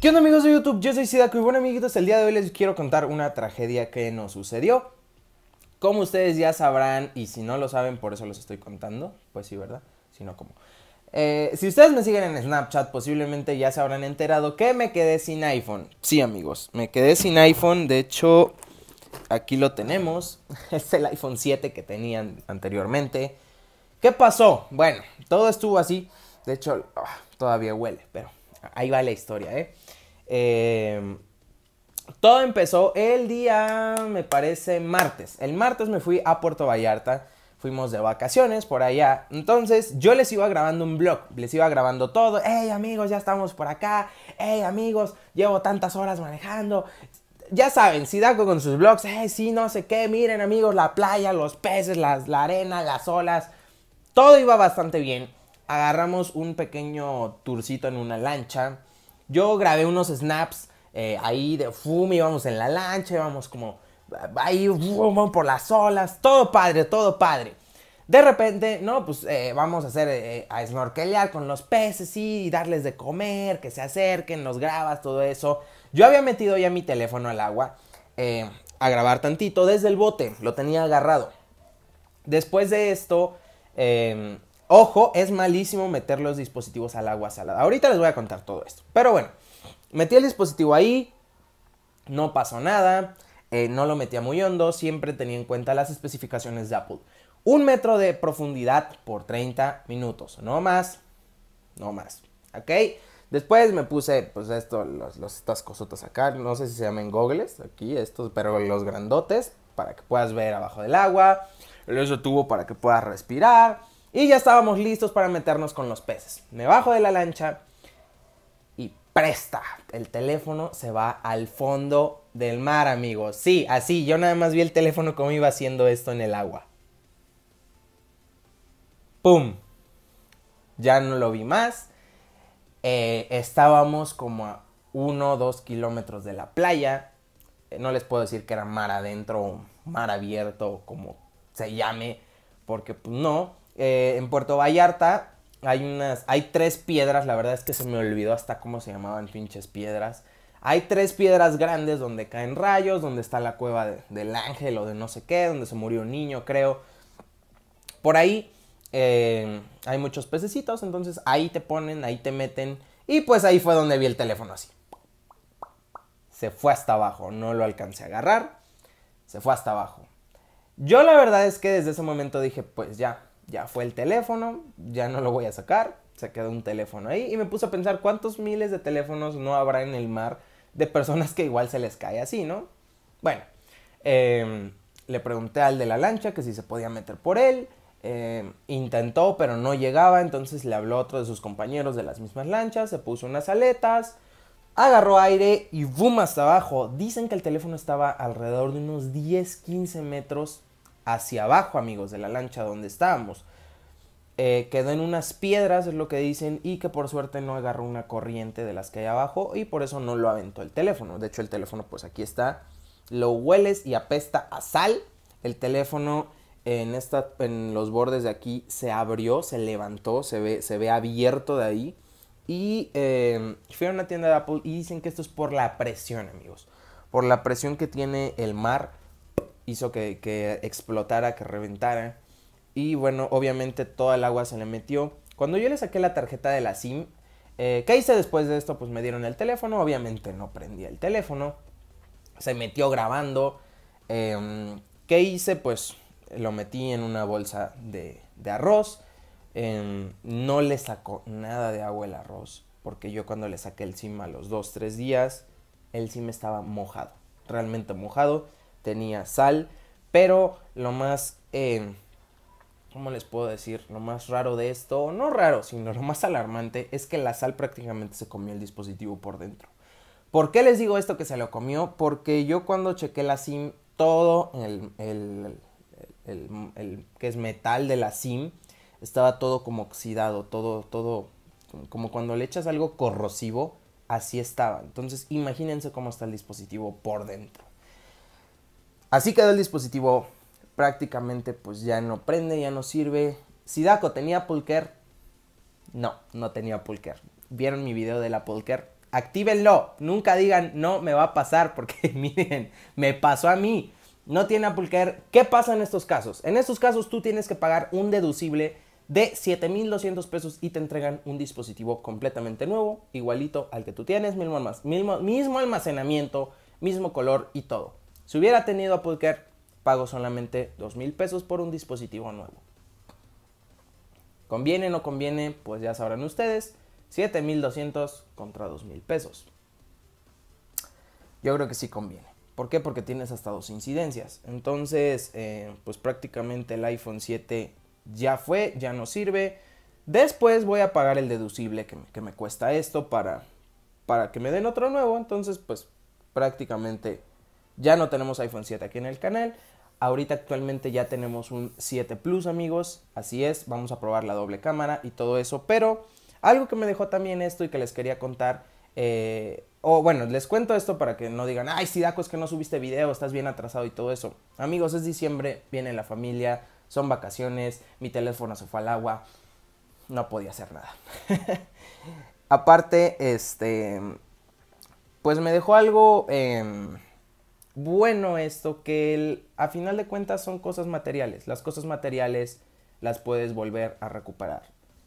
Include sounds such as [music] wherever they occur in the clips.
¿Qué onda amigos de YouTube? Yo soy Sidaku y bueno amiguitos, el día de hoy les quiero contar una tragedia que nos sucedió. Como ustedes ya sabrán, y si no lo saben, por eso los estoy contando, pues sí, ¿verdad? Si no, ¿cómo? Eh, si ustedes me siguen en Snapchat, posiblemente ya se habrán enterado que me quedé sin iPhone. Sí, amigos, me quedé sin iPhone. De hecho, aquí lo tenemos. [laughs] Es el iPhone 7 que tenían anteriormente. ¿Qué pasó? Bueno, todo estuvo así. De hecho, ah, todavía huele, pero ahí va la historia, ¿eh? Em, todo empezó el día, me parece, martes. El martes me fui a Puerto Vallarta. Fuimos de vacaciones por allá. Entonces yo les iba grabando un blog. Les iba grabando todo. Hey amigos, ya estamos por acá. Hey amigos, llevo tantas horas manejando ya saben, Sidaco con sus blogs, eh, sí, no sé qué, miren amigos, la playa, los peces, la arena, las olas, todo iba bastante bien. Agarramos un pequeño tourcito en una lancha. Yo grabé unos snaps eh, ahí de Y íbamos en la lancha, íbamos como ahí vamos por las olas, todo padre, todo padre. De repente, no, pues eh, vamos a hacer eh, a snorkelear con los peces sí, y darles de comer, que se acerquen, nos grabas, todo eso. Yo había metido ya mi teléfono al agua a grabar tantito desde el bote, lo tenía agarrado. Después de esto, Em, ojo, es malísimo meter los dispositivos al agua salada. Ahorita les voy a contar todo esto. Pero bueno, metí el dispositivo ahí, no pasó nada, eh, no lo metía muy hondo, siempre tenía en cuenta las especificaciones de Apple. Un metro de profundidad por 30 minutos, no más, no más, ¿ok? Después me puse, pues esto, los, estas cositas acá, no sé si se llaman gogles, aquí estos, pero los grandotes, para que puedas ver abajo del agua eso tuvo para que pueda respirar. Y ya estábamos listos para meternos con los peces. Me bajo de la lancha y presta. El teléfono se va al fondo del mar, amigos. Sí, así. Yo nada más vi el teléfono como iba haciendo esto en el agua. ¡Pum! Ya no lo vi más. Eh, estábamos como a uno o dos kilómetros de la playa. Eh, no les puedo decir que era mar adentro mar abierto, como se llame, porque pues no. Eh, en Puerto Vallarta hay unas, hay tres piedras, la verdad es que se me olvidó hasta cómo se llamaban pinches piedras. Hay tres piedras grandes donde caen rayos, donde está la cueva del ángel o de no sé qué, donde se murió un niño, creo. Por ahí eh, hay muchos pececitos, entonces ahí te ponen, ahí te meten. Y pues ahí fue donde vi el teléfono así. Se fue hasta abajo, no lo alcancé a agarrar. Se fue hasta abajo. Yo la verdad es que desde ese momento dije, pues ya, ya fue el teléfono, ya no lo voy a sacar, se quedó un teléfono ahí y me puse a pensar cuántos miles de teléfonos no habrá en el mar de personas que igual se les cae así, ¿no? Bueno, em, le pregunté al de la lancha que si se podía meter por él, em, intentó pero no llegaba, entonces le habló otro de sus compañeros de las mismas lanchas, se puso unas aletas, agarró aire y boom hasta abajo. Dicen que el teléfono estaba alrededor de unos 10-15 metros hacia abajo, amigos, de la lancha donde estábamos. Eh, quedó en unas piedras, es lo que dicen, y que por suerte no agarró una corriente de las que hay abajo y por eso no lo aventó el teléfono. De hecho, el teléfono, pues aquí está, lo hueles y apesta a sal. El teléfono en, esta, en los bordes de aquí se abrió, se levantó, se ve, se ve abierto de ahí. Y eh, fui a una tienda de Apple y dicen que esto es por la presión, amigos. Por la presión que tiene el mar hizo que, explotara, que reventara. Y bueno, obviamente toda el agua se le metió. Cuando yo le saqué la tarjeta de la SIM, eh, ¿Qué hice después de esto? Pues me dieron el teléfono, obviamente no prendía el teléfono, se metió grabando. Em, ¿Qué hice? Pues lo metí en una bolsa de, arroz, em, no le sacó nada de agua el arroz, porque yo cuando le saqué el sim a los 2, 3 días, el sim estaba mojado, realmente mojado tenía sal, pero lo más... Eh, ¿Cómo les puedo decir? Lo más raro de esto, no raro, sino lo más alarmante, es que la sal prácticamente se comió el dispositivo por dentro. ¿Por qué les digo esto que se lo comió? Porque yo cuando chequé la SIM, todo el, el que es metal de la SIM, estaba todo como oxidado, todo, todo, como cuando le echas algo corrosivo, así estaba. Entonces imagínense cómo está el dispositivo por dentro. Así quedó el dispositivo prácticamente pues ya no prende, ya no sirve. Si Daco tenía pulquer, No, no tenía pulquer. ¿Vieron mi video de la Care? Actívenlo. Nunca digan, no me va a pasar, [laughs] porque miren, me pasó a mí. No tiene pulquer. ¿Qué pasa en estos casos? En estos casos tú tienes que pagar un deducible de 7,200 pesos y te entregan un dispositivo completamente nuevo, igualito al que tú tienes, mismo almacenamiento, mismo color y todo. Si hubiera tenido a Care, pago solamente $2,000 mil pesos por un dispositivo nuevo. ¿Conviene o no conviene? Pues ya sabrán ustedes. 7.200 contra 2.000 pesos. Yo creo que sí conviene. ¿Por qué? Porque tienes hasta dos incidencias. Entonces, eh, pues prácticamente el iPhone 7 ya fue, ya no sirve. Después voy a pagar el deducible que me, cuesta esto para, para que me den otro nuevo. Entonces, pues prácticamente ya no tenemos iPhone 7 aquí en el canal. Ahorita actualmente ya tenemos un 7 Plus, amigos. Así es, vamos a probar la doble cámara y todo eso. Pero algo que me dejó también esto y que les quería contar. Eh, o bueno, les cuento esto para que no digan, ay, Sidaco, es que no subiste video, estás bien atrasado y todo eso. Amigos, es diciembre, viene la familia, son vacaciones, mi teléfono se fue al agua, no podía hacer nada. [laughs] Aparte, este, pues me dejó algo... Em, bueno esto, que a final de cuentas son cosas materiales. Las cosas materiales las puedes volver a recuperar.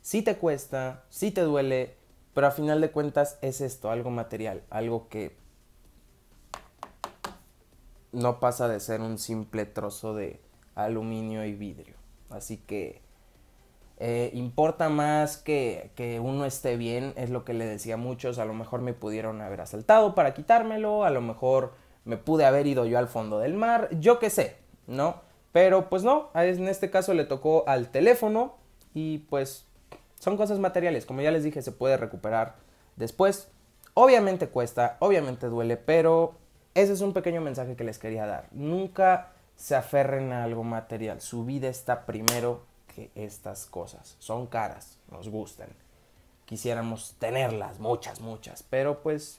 Si te cuesta, si te duele, pero a final de cuentas es esto, algo material, algo que no pasa de ser un simple trozo de aluminio y vidrio. Así que eh, importa más que, que, uno esté bien, es lo que le decía a muchos. A lo mejor me pudieron haber asaltado para quitármelo, a lo mejor me pude haber ido yo al fondo del mar, yo qué sé, ¿no? Pero pues no, en este caso le tocó al teléfono y pues son cosas materiales, como ya les dije, se puede recuperar después. Obviamente cuesta, obviamente duele, pero ese es un pequeño mensaje que les quería dar. Nunca se aferren a algo material, su vida está primero que estas cosas. Son caras, nos gustan. Quisiéramos tenerlas, muchas, muchas, pero pues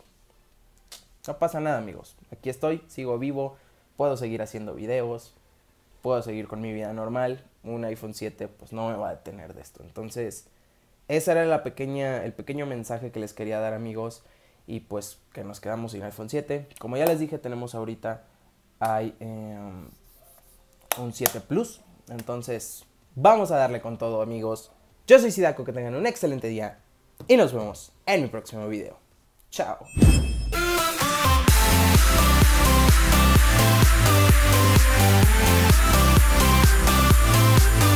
no pasa nada, amigos. Aquí estoy, sigo vivo, puedo seguir haciendo videos, puedo seguir con mi vida normal. Un iPhone 7 pues no me va a detener de esto. Entonces, ese era la pequeña, el pequeño mensaje que les quería dar, amigos. Y pues que nos quedamos sin iPhone 7. Como ya les dije, tenemos ahorita hay, em, un 7 Plus. Entonces, vamos a darle con todo, amigos. Yo soy Sidaco, que tengan un excelente día y nos vemos en mi próximo video. Chao.